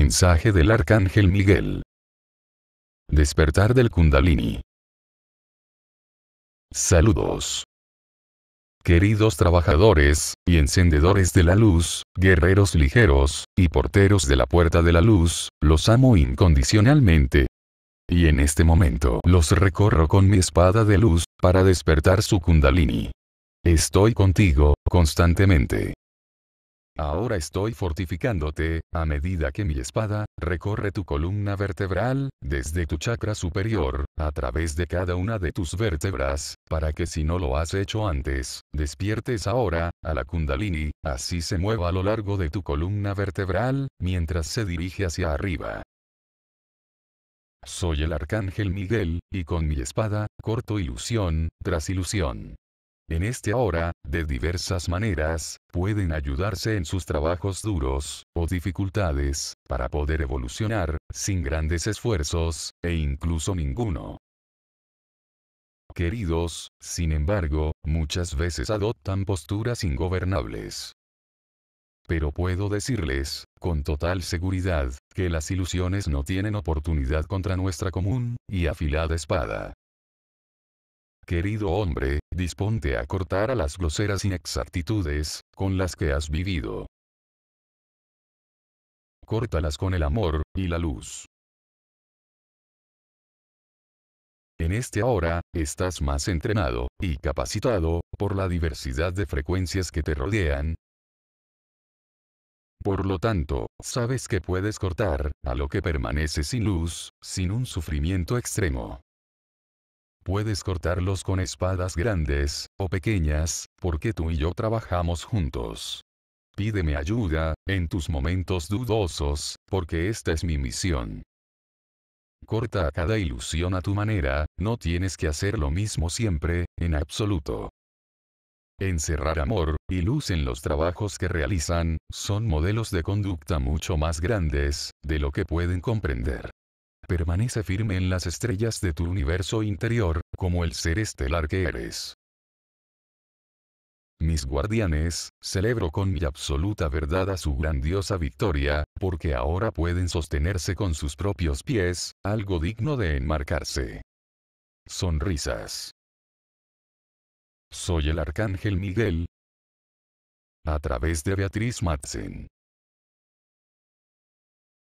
mensaje del arcángel Miguel. Despertar del Kundalini. Saludos. Queridos trabajadores, y encendedores de la luz, guerreros ligeros, y porteros de la puerta de la luz, los amo incondicionalmente. Y en este momento los recorro con mi espada de luz, para despertar su kundalini. Estoy contigo, constantemente. Ahora estoy fortificándote, a medida que mi espada, recorre tu columna vertebral, desde tu chakra superior, a través de cada una de tus vértebras, para que si no lo has hecho antes, despiertes ahora, a la kundalini, así se mueva a lo largo de tu columna vertebral, mientras se dirige hacia arriba. Soy el arcángel Miguel, y con mi espada, corto ilusión, tras ilusión. En este ahora, de diversas maneras, pueden ayudarse en sus trabajos duros, o dificultades, para poder evolucionar, sin grandes esfuerzos, e incluso ninguno. Queridos, sin embargo, muchas veces adoptan posturas ingobernables. Pero puedo decirles, con total seguridad, que las ilusiones no tienen oportunidad contra nuestra común y afilada espada. Querido hombre, disponte a cortar a las groseras inexactitudes, con las que has vivido. Córtalas con el amor, y la luz. En este ahora, estás más entrenado, y capacitado, por la diversidad de frecuencias que te rodean. Por lo tanto, sabes que puedes cortar, a lo que permanece sin luz, sin un sufrimiento extremo puedes cortarlos con espadas grandes, o pequeñas, porque tú y yo trabajamos juntos. Pídeme ayuda, en tus momentos dudosos, porque esta es mi misión. Corta cada ilusión a tu manera, no tienes que hacer lo mismo siempre, en absoluto. Encerrar amor y luz en los trabajos que realizan, son modelos de conducta mucho más grandes, de lo que pueden comprender. Permanece firme en las estrellas de tu universo interior, como el ser estelar que eres. Mis guardianes, celebro con mi absoluta verdad a su grandiosa victoria, porque ahora pueden sostenerse con sus propios pies, algo digno de enmarcarse. Sonrisas. Soy el Arcángel Miguel. A través de Beatriz Madsen.